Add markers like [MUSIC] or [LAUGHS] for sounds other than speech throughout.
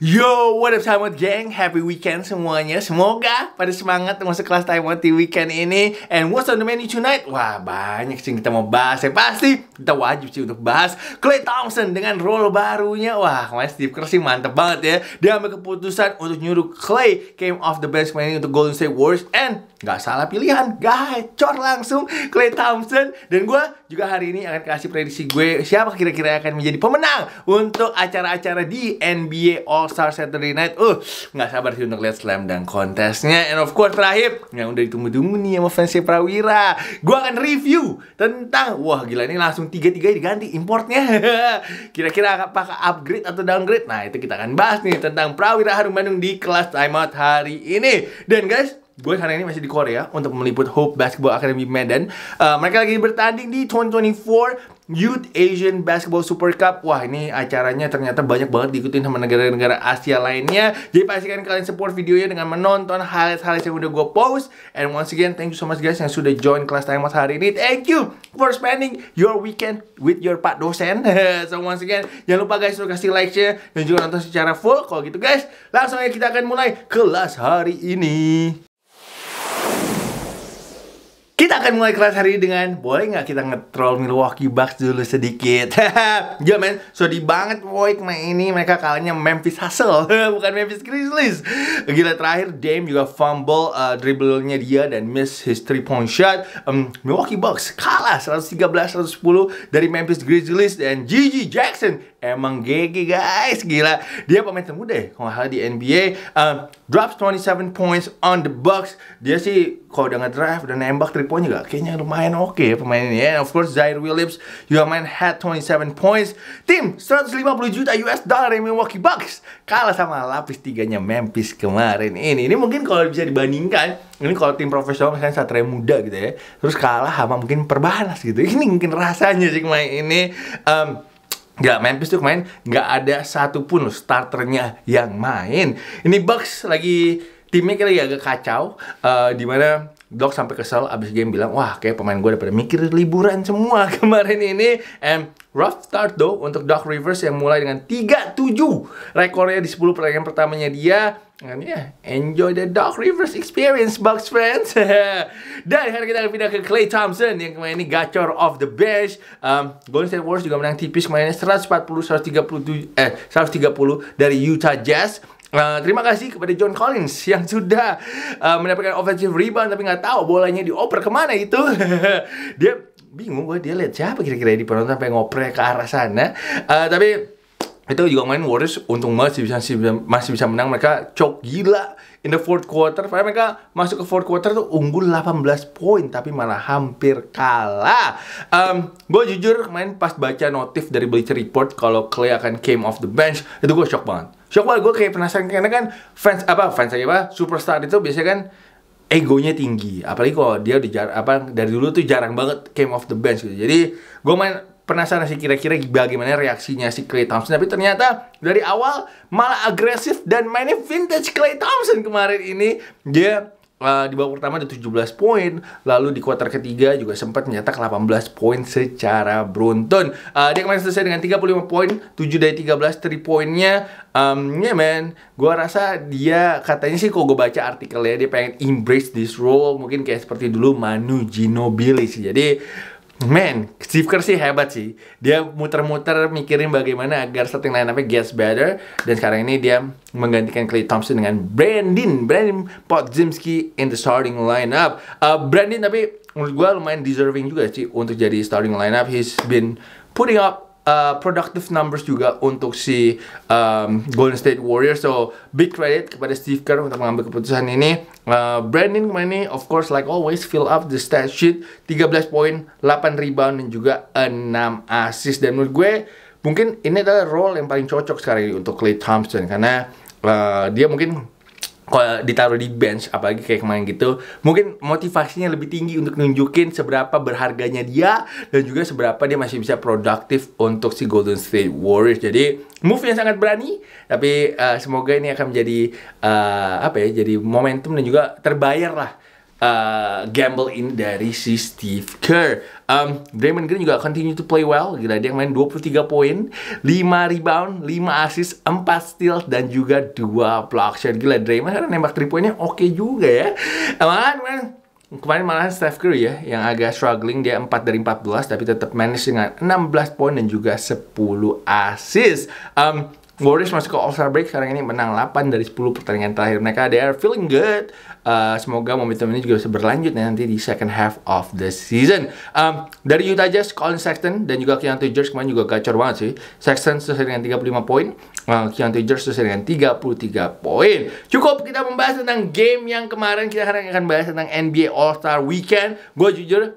Yo, what up Taiwan gang! Happy weekend semuanya. Semoga pada semangat masuk kelas Taiwan di weekend ini. And what's on the menu tonight? Wah, banyak sih kita mau bahas. Ya, pasti kita wajib sih untuk bahas Clay Thompson dengan role barunya. Wah, kemarin Steve Kerr sih mantep banget ya. Dia ambil keputusan untuk nyuruh Clay came off the bench main untuk Golden State Warriors and nggak salah pilihan gacor langsung Clay Thompson dan gue juga hari ini akan kasih prediksi gue siapa kira-kira akan menjadi pemenang untuk acara-acara di NBA All Star Saturday Night uh nggak sabar sih untuk lihat slam dan kontesnya and of course terakhir yang udah ditunggu-tunggu nih sama fansnya Prawira gue akan review tentang wah gila ini langsung tiga-tiga diganti importnya [LAUGHS] kira-kira apakah upgrade atau downgrade nah itu kita akan bahas nih tentang Prawira Harum Bandung di kelas timeout hari ini dan guys Gue hari ini masih di Korea untuk meliput Hope Basketball Academy Medan. Uh, mereka lagi bertanding di 2024 Youth Asian Basketball Super Cup. Wah, ini acaranya ternyata banyak banget diikutin sama negara-negara Asia lainnya. Jadi pastikan kalian support videonya dengan menonton highlight-highlight yang udah gue post. And once again, thank you so much guys yang sudah join kelas mas hari ini. Thank you for spending your weekend with your Pak dosen. [LAUGHS] so once again, jangan lupa guys untuk kasih like-nya dan juga nonton secara full. Kalau gitu guys, langsung aja kita akan mulai kelas hari ini. Kita akan mulai kelas hari ini dengan boleh nggak kita ngetrol Milwaukee Bucks dulu sedikit. Gila [LAUGHS] iya, men, sodi banget boy main ini mereka kalahnya Memphis Hustle [LAUGHS] bukan Memphis Grizzlies. Gila terakhir Dame juga fumble uh, dribblenya dia dan miss his three point shot. Um, Milwaukee Bucks kalah 113-110 dari Memphis Grizzlies dan Gigi Jackson Emang geger guys, gila. Dia pemain termuda ya, kalau nggak di NBA. Um, drops 27 points on the box Dia sih kalau udah drive dan nembak triponya gak kayaknya lumayan oke okay ya pemain ini And of course Zaire Williams juga main had 27 points. Tim 150 juta US dollar yang Milwaukee Bucks kalah sama lapis tiganya Memphis kemarin ini. Ini mungkin kalau bisa dibandingkan, ini kalau tim profesional misalnya Satria Muda gitu ya. Terus kalah sama mungkin Perbanas gitu. [LAUGHS] Ini mungkin rasanya sih main ini. Um, nggak main Memphis tuh main nggak ada satupun starternya yang main ini Bucks lagi timnya kira kira agak kacau uh, mana Doc sampai kesel abis game bilang wah kayak pemain gue daripada mikir liburan semua [LAUGHS] kemarin ini and Rough start though untuk Doc Rivers yang mulai dengan 3-7 rekornya di 10 pertandingan pertamanya dia. Dan ya, yeah, enjoy the Doc Rivers experience, Bucks fans. [LAUGHS] Dan hari kita akan pindah ke Clay Thompson yang kemarin ini gacor of the bench. Um, Golden State Warriors juga menang tipis kemarinnya 140-137 eh 130 dari Utah Jazz. Uh, terima kasih kepada John Collins [LAUGHS] yang sudah uh, mendapatkan offensive rebound tapi nggak tahu bolanya dioper kemana itu. [LAUGHS] dia bingung gue dia lihat siapa kira-kira di penonton sampai ngoprek ke arah sana uh, tapi itu juga main Warriors untung masih bisa masih bisa menang mereka cok gila in the fourth quarter padahal mereka masuk ke fourth quarter tuh unggul 18 poin tapi malah hampir kalah um, gue jujur main pas baca notif dari Bleacher Report kalau Clay akan came off the bench itu gue shock banget shock banget gue kayak penasaran karena kan fans apa fans apa superstar itu biasanya kan egonya tinggi apalagi kalau dia udah jar apa dari dulu tuh jarang banget came off the bench gitu jadi gue main penasaran sih kira-kira bagaimana reaksinya si Clay Thompson tapi ternyata dari awal malah agresif dan mainnya vintage Clay Thompson kemarin ini dia uh, di babak pertama ada 17 poin, lalu di kuarter ketiga juga sempat mencetak 18 poin secara beruntun. Uh, dia kemarin selesai dengan 35 poin, 7 dari 13 3 poinnya. Um, ya yeah, man, gua rasa dia katanya sih kalau gue baca artikelnya dia pengen embrace this role mungkin kayak seperti dulu Manu Ginobili sih. Jadi Man, Steve Kerr sih hebat sih. Dia muter-muter mikirin bagaimana agar starting up nya gets better. Dan sekarang ini dia menggantikan Clay Thompson dengan Brandon. Brandon Podzimski in the starting lineup. Uh, Brandon tapi menurut gue lumayan deserving juga sih untuk jadi starting lineup. He's been putting up uh, productive numbers juga untuk si um, Golden State Warriors. So big credit kepada Steve Kerr untuk mengambil keputusan ini. Uh, Brandon kemarin ini, of course, like always, fill up the stat sheet. 13 poin, 8 rebound, dan juga 6 assist. Dan menurut gue, mungkin ini adalah role yang paling cocok sekarang ini untuk Clay Thompson. Karena uh, dia mungkin kalau ditaruh di bench apalagi kayak kemarin gitu mungkin motivasinya lebih tinggi untuk nunjukin seberapa berharganya dia dan juga seberapa dia masih bisa produktif untuk si Golden State Warriors jadi move yang sangat berani tapi uh, semoga ini akan menjadi uh, apa ya jadi momentum dan juga terbayar lah uh, gamble ini dari si Steve Kerr. Um, Draymond Green juga continue to play well. Gila, dia yang main 23 poin, 5 rebound, 5 assist, 4 steal, dan juga 2 block shot. Gila, Draymond karena nembak 3 poinnya oke okay juga ya. Emang kan, Kemarin malah Steph Curry ya yang agak struggling dia 4 dari 14 tapi tetap manage dengan 16 poin dan juga 10 assist. Um, Warriors masuk ke All-Star break sekarang ini menang 8 dari 10 pertandingan terakhir mereka. They are feeling good. Uh, semoga momentum ini juga bisa berlanjut ya, nanti di second half of the season. Um, dari Utah Jazz, Colin Sexton dan juga Keontae George kemarin juga gacor banget sih. Sexton sesuai dengan 35 poin, uh, Keontae George sesuai dengan 33 poin. Cukup kita membahas tentang game yang kemarin. Kita sekarang akan bahas tentang NBA All-Star Weekend. Gue jujur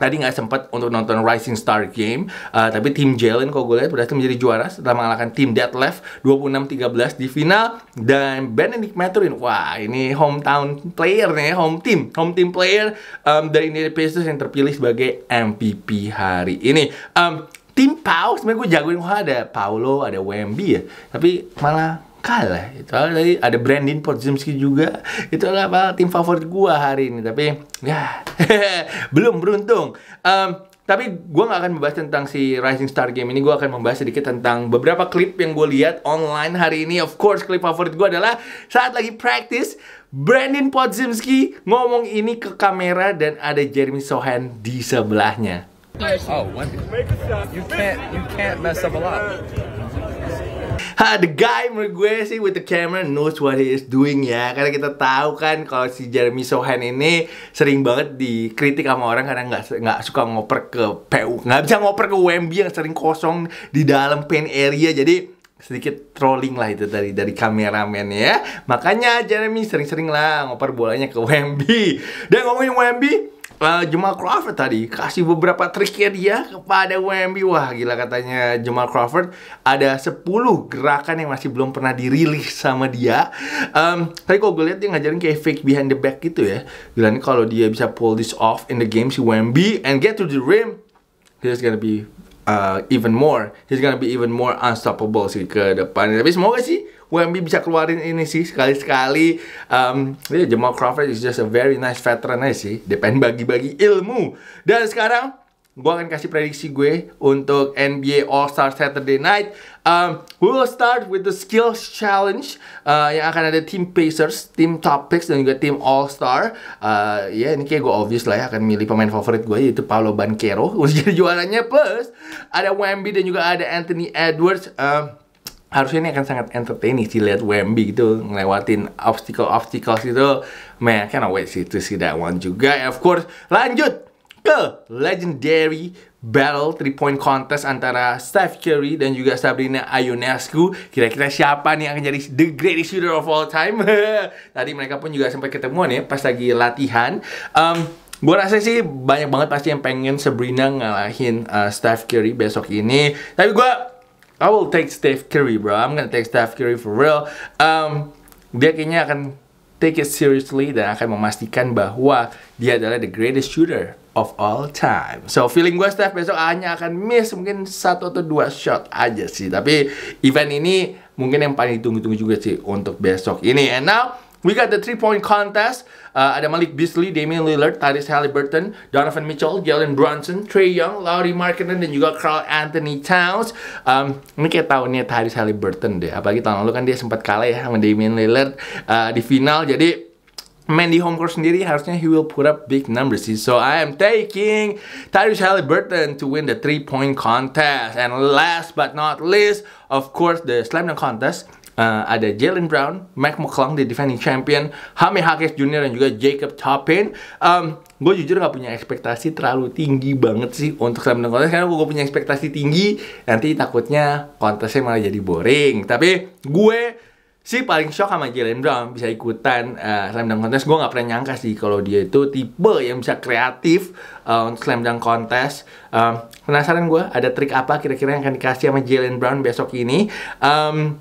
tadi nggak sempat untuk nonton Rising Star Game, uh, tapi tim Jalen kalau gue lihat berhasil menjadi juara setelah mengalahkan tim Dead Left 26-13 di final dan Benedict Maturin, wah ini hometown player nih, home team, home team player um, dari Indiana Pacers yang terpilih sebagai MVP hari ini. Um, tim Pau sebenarnya gue jagoin wah ada Paulo, ada Wemby ya, tapi malah kalah itu tadi ada Brandon Podzimski juga itu adalah tim favorit gua hari ini tapi ya [LAUGHS] belum beruntung um, tapi gua nggak akan membahas tentang si Rising Star Game ini gua akan membahas sedikit tentang beberapa klip yang gue lihat online hari ini Of course, klip favorit gua adalah Saat lagi practice Brandon Podzimski ngomong ini ke kamera Dan ada Jeremy Sohan di sebelahnya Oh, one. You can't, you can't mess up a lot [LAUGHS] Ha, the guy menurut gue sih with the camera knows what he is doing ya Karena kita tahu kan kalau si Jeremy Sohan ini sering banget dikritik sama orang karena nggak nggak suka ngoper ke PU nggak bisa ngoper ke WMB yang sering kosong di dalam paint area Jadi sedikit trolling lah itu dari dari kameramen ya makanya Jeremy sering-sering lah ngoper bolanya ke WMB dan ngomongin WMB, uh, Jamal Crawford tadi kasih beberapa triknya dia kepada Wemby. Wah, gila katanya Jamal Crawford ada 10 gerakan yang masih belum pernah dirilis sama dia. Um, tapi kalau gue liat dia ngajarin kayak fake behind the back gitu ya. Gila nih kalau dia bisa pull this off in the game si Wemby and get to the rim, he's gonna be uh, even more. He's gonna be even more unstoppable sih ke depan. Tapi semoga sih WMB bisa keluarin ini sih sekali-sekali um, yeah, Jamal Crawford is just a very nice veteran aja sih dia bagi-bagi ilmu dan sekarang gue akan kasih prediksi gue untuk NBA All Star Saturday Night. Um, we will start with the skills challenge uh, yang akan ada tim Pacers, tim Top dan juga tim All Star. Uh, eh, ya yeah, ini kayak gue obvious lah ya akan milih pemain favorit gue yaitu Paolo Banquero untuk [LAUGHS] jadi juaranya plus ada Wemby dan juga ada Anthony Edwards. Uh, harusnya ini akan sangat entertaining sih lihat Wemby gitu ngelewatin obstacle obstacles itu man I cannot wait sih to see that one juga of course lanjut ke legendary battle three point contest antara Steph Curry dan juga Sabrina Ionescu kira-kira siapa nih yang akan jadi the greatest shooter of all time [LAUGHS] tadi mereka pun juga sempat ketemuan ya pas lagi latihan um, Gue rasa sih banyak banget pasti yang pengen Sabrina ngalahin uh, Steph Curry besok ini. Tapi gue I will take Steph Curry, bro. I'm gonna take Steph Curry for real. Um, dia kayaknya akan take it seriously dan akan memastikan bahwa dia adalah the greatest shooter of all time. So feeling gue Steph besok hanya akan miss mungkin satu atau dua shot aja sih. Tapi event ini mungkin yang paling ditunggu-tunggu juga sih untuk besok ini. And now We got the three-point contest. Uh, ada Malik Beasley, Damian Lillard, Tyrese Halliburton, Donovan Mitchell, Jalen Brunson, Trey Young, Lauri Markkinen, dan juga Carl Anthony Towns. Um, ini kayak tahunnya Tyrese Halliburton deh. Apalagi tahun lalu kan dia sempat kalah ya sama Damian Lillard uh, di final. Jadi Mandy Homecourt sendiri harusnya he will put up big numbers sih. So I am taking Tyrese Halliburton to win the three point contest. And last but not least, of course the slam dunk contest uh, ada Jalen Brown, Mac McClung, the defending champion, Hame Hakes Jr. dan juga Jacob Toppin. Um, gue jujur gak punya ekspektasi terlalu tinggi banget sih untuk Slam kontes karena gue punya ekspektasi tinggi nanti takutnya kontesnya malah jadi boring. Tapi gue sih paling shock sama Jalen Brown bisa ikutan uh, slam dunk contest gue gak pernah nyangka sih kalau dia itu tipe yang bisa kreatif uh, untuk slam dunk contest um, penasaran gue ada trik apa kira-kira yang akan dikasih sama Jalen Brown besok ini um,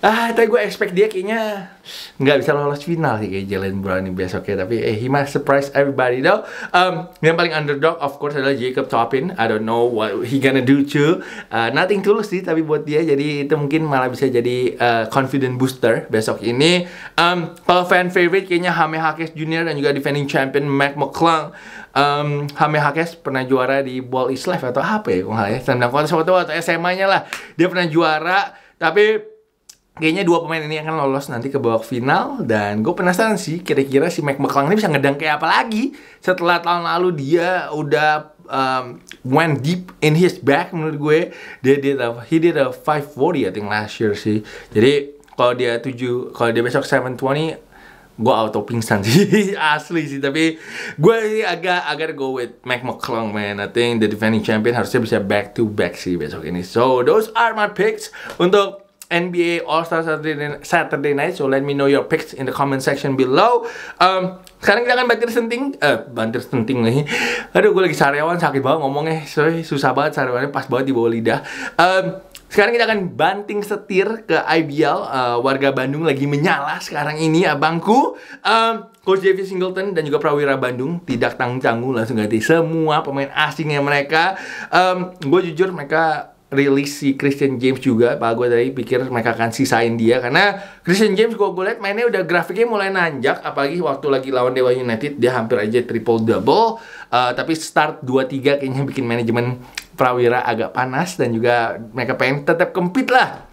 ah tapi gue expect dia kayaknya nggak bisa lolos final sih kayak Jalen Brown besok ya tapi eh he must surprise everybody though um, yang paling underdog of course adalah Jacob Toppin I don't know what he gonna do to uh, nothing tulus sih tapi buat dia jadi itu mungkin malah bisa jadi uh, confident booster besok ini um, kalau fan favorite kayaknya Hame Hakes Junior dan juga defending champion Mac McClung um, Hame Hakes pernah juara di Ball is Life atau apa ya kalau ya tendang kontes atau SMA-nya lah dia pernah juara tapi kayaknya dua pemain ini akan lolos nanti ke babak final dan gue penasaran sih kira-kira si Mike McClung ini bisa ngedang kayak apa lagi setelah tahun lalu dia udah um, went deep in his back menurut gue dia did a, he did a 540 I think last year sih jadi kalau dia 7 kalau dia besok 720 gue auto pingsan sih [LAUGHS] asli sih tapi gue sih agak agak go with Mac McClung man I think the defending champion harusnya bisa back to back sih besok ini so those are my picks untuk NBA All-Star Saturday, Saturday Night. So let me know your picks in the comment section below. Um, sekarang kita akan banter senting. Eh, uh, lagi. senting nih. Aduh, gue lagi sariawan sakit banget ngomongnya. Sorry, susah banget sariawannya pas banget di bawah lidah. Um, sekarang kita akan banting setir ke IBL. Uh, eh, warga Bandung lagi menyala sekarang ini, abangku. Um, Coach Davis Singleton dan juga Prawira Bandung tidak tanggung tanggung langsung ganti semua pemain asingnya mereka. Um, gue jujur mereka rilis si Christian James juga Pak gue tadi pikir mereka akan sisain dia karena Christian James gue gue liat mainnya udah grafiknya mulai nanjak apalagi waktu lagi lawan Dewa United dia hampir aja triple double uh, eh, tapi start 2-3 kayaknya bikin manajemen Prawira agak panas dan juga mereka pengen tetap kempit lah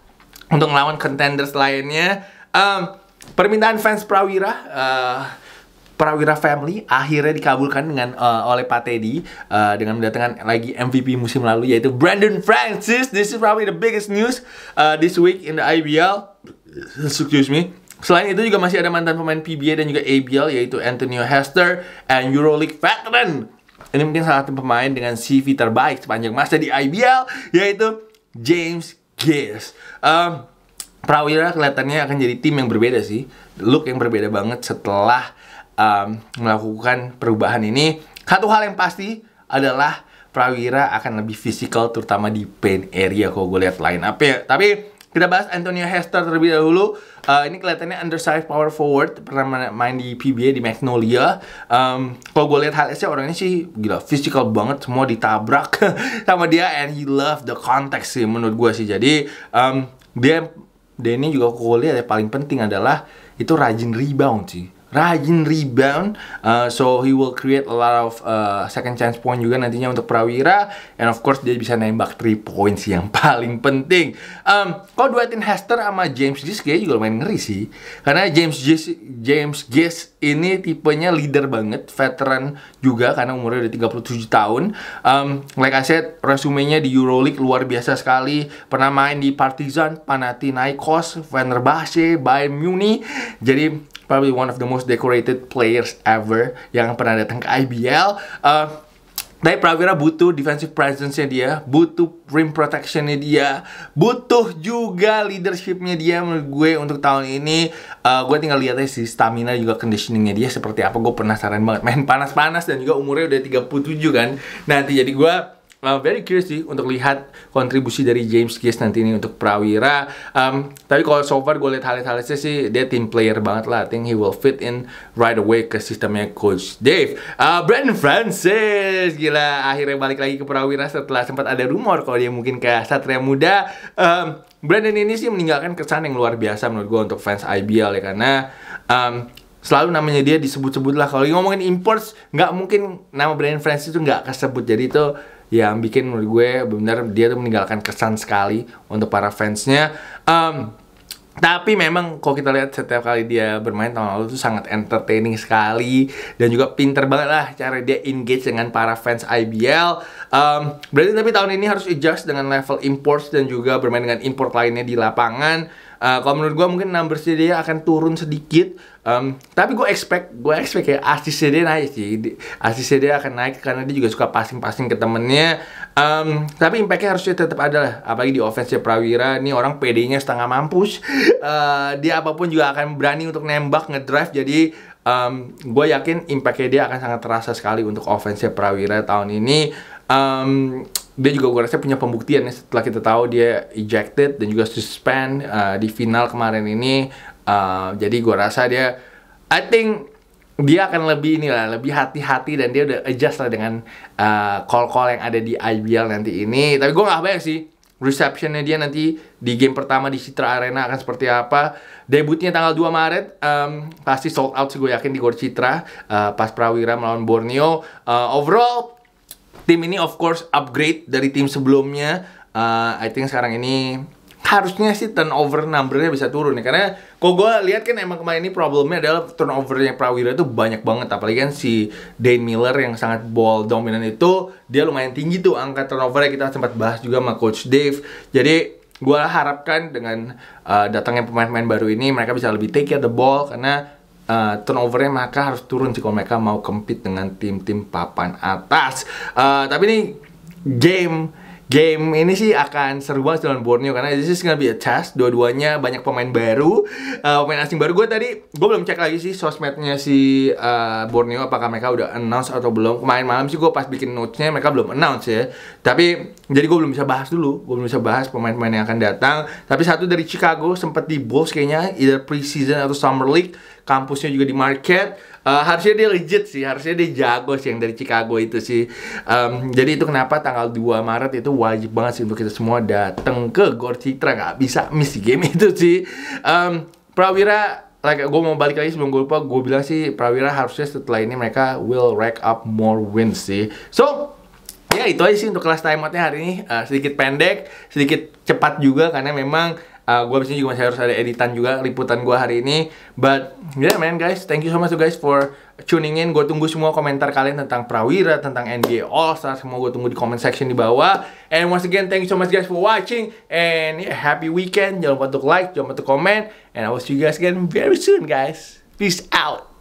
untuk melawan contenders lainnya um, permintaan fans Prawira uh, Prawira Family akhirnya dikabulkan dengan uh, oleh Pak Teddy uh, dengan mendatangkan lagi MVP musim lalu yaitu Brandon Francis. This is probably the biggest news uh, this week in the IBL. Excuse me. Selain itu juga masih ada mantan pemain PBA dan juga ABL yaitu Antonio Hester and EuroLeague veteran. Ini mungkin salah satu pemain dengan CV terbaik sepanjang masa di IBL yaitu James Gies. Um, Prawira kelihatannya akan jadi tim yang berbeda sih, look yang berbeda banget setelah um, melakukan perubahan ini, satu hal yang pasti adalah Prawira akan lebih fisikal terutama di paint area kalau gue lihat line up ya. Tapi kita bahas Antonio Hester terlebih dahulu. Uh, ini kelihatannya undersized power forward pernah main di PBA di Magnolia. Um, kalau gue lihat hal orang ini sih gila fisikal banget semua ditabrak [LAUGHS] sama dia and he love the context sih menurut gue sih. Jadi um, dia dia ini juga gue lihat yang paling penting adalah itu rajin rebound sih rajin rebound uh, so he will create a lot of uh, second chance point juga nantinya untuk Prawira and of course dia bisa nembak 3 points yang [LAUGHS] paling penting um, kalau duetin Hester sama James Gis kayaknya juga lumayan ngeri sih karena James Gis, James Gis ini tipenya leader banget veteran juga karena umurnya udah 37 tahun um, like I said resumenya di Euroleague luar biasa sekali pernah main di Partizan Panathinaikos Venerbahce Bayern Munich jadi probably one of the most decorated players ever yang pernah datang ke IBL. Uh, eh, tapi Prawira butuh defensive presence-nya dia, butuh rim protection-nya dia, butuh juga leadership-nya dia menurut gue untuk tahun ini. Uh, gue tinggal lihat aja si stamina juga conditioning-nya dia seperti apa. Gue penasaran banget. Main panas-panas dan juga umurnya udah 37 kan. Nanti jadi gue uh, very curious sih untuk lihat kontribusi dari James Gies nanti ini untuk Prawira. Um, tapi kalau so far gue lihat hal-halnya sih dia team player banget lah. I think he will fit in right away ke sistemnya Coach Dave. Uh, Brandon Francis, gila akhirnya balik lagi ke Prawira setelah sempat ada rumor kalau dia mungkin ke Satria Muda. Um, Brandon ini sih meninggalkan kesan yang luar biasa menurut gue untuk fans IBL ya karena um, selalu namanya dia disebut-sebut lah kalau ngomongin imports nggak mungkin nama Brandon Francis itu nggak kesebut jadi itu yang bikin menurut gue benar dia tuh meninggalkan kesan sekali untuk para fansnya. Um, tapi memang kalau kita lihat setiap kali dia bermain tahun lalu itu sangat entertaining sekali dan juga pinter banget lah cara dia engage dengan para fans IBL. Um, berarti tapi tahun ini harus adjust dengan level imports dan juga bermain dengan import lainnya di lapangan. Uh, kalau menurut gue mungkin numbers dia akan turun sedikit Um, tapi gue expect, gue expect ya asisnya CD naik sih. Asisnya CD akan naik karena dia juga suka passing-passing ke temennya. Um, tapi impactnya harusnya tetap ada lah. Apalagi di offense ya, Prawira, ini orang PD-nya setengah mampus. Uh, dia apapun juga akan berani untuk nembak, ngedrive. Jadi um, gue yakin impactnya dia akan sangat terasa sekali untuk offense ya, Prawira tahun ini. Um, dia juga gue rasa punya pembuktian ya setelah kita tahu dia ejected dan juga suspend uh, di final kemarin ini Uh, jadi gue rasa dia, I think dia akan lebih inilah, lebih hati-hati dan dia udah adjust lah dengan uh, call-call yang ada di IBL nanti ini. Tapi gue nggak bayang sih receptionnya dia nanti di game pertama di Citra Arena akan seperti apa debutnya tanggal 2 Maret um, pasti sold out sih gue yakin di Gor Citra uh, pas Prawira melawan Borneo uh, overall tim ini of course upgrade dari tim sebelumnya uh, I think sekarang ini harusnya sih turnover numbernya bisa turun nih karena kok gue lihat kan emang kemarin ini problemnya adalah turnovernya Prawira itu banyak banget apalagi kan si Dane Miller yang sangat ball dominant itu dia lumayan tinggi tuh angka turnovernya kita sempat bahas juga sama coach Dave jadi gue harapkan dengan uh, datangnya pemain-pemain baru ini mereka bisa lebih take care the ball karena uh, turnovernya maka harus turun sih kalau mereka mau compete dengan tim-tim papan atas uh, tapi ini game game ini sih akan seru banget dengan Borneo karena this is gonna be a test dua-duanya banyak pemain baru uh, pemain asing baru gue tadi gue belum cek lagi sih sosmednya si uh, Borneo apakah mereka udah announce atau belum kemarin malam sih gue pas bikin notesnya mereka belum announce ya tapi jadi gue belum bisa bahas dulu gue belum bisa bahas pemain-pemain yang akan datang tapi satu dari Chicago sempat di Bulls kayaknya either preseason atau summer league kampusnya juga di market Eh, harusnya dia legit sih harusnya dia jago sih yang dari Chicago itu sih um, jadi itu kenapa tanggal 2 Maret itu wajib banget sih untuk kita semua datang ke Gor Citra nggak bisa miss game [LAUGHS] itu sih um, Prawira like gue mau balik lagi sebelum gue lupa gue bilang sih Prawira harusnya setelah ini mereka will rack up more wins sih so ya itu aja sih untuk kelas timeoutnya hari ini uh, sedikit pendek sedikit cepat juga karena memang uh, eh, gue pastinya juga masih harus ada editan juga liputan gue hari ini but yeah man guys thank you so much guys for tuning in gue tunggu semua komentar kalian tentang Prawira tentang NBA All Star semua gue tunggu di comment section di bawah and once again thank you so much guys for watching and yeah, happy weekend jangan lupa untuk like jangan lupa untuk comment and I will see you guys again very soon guys peace out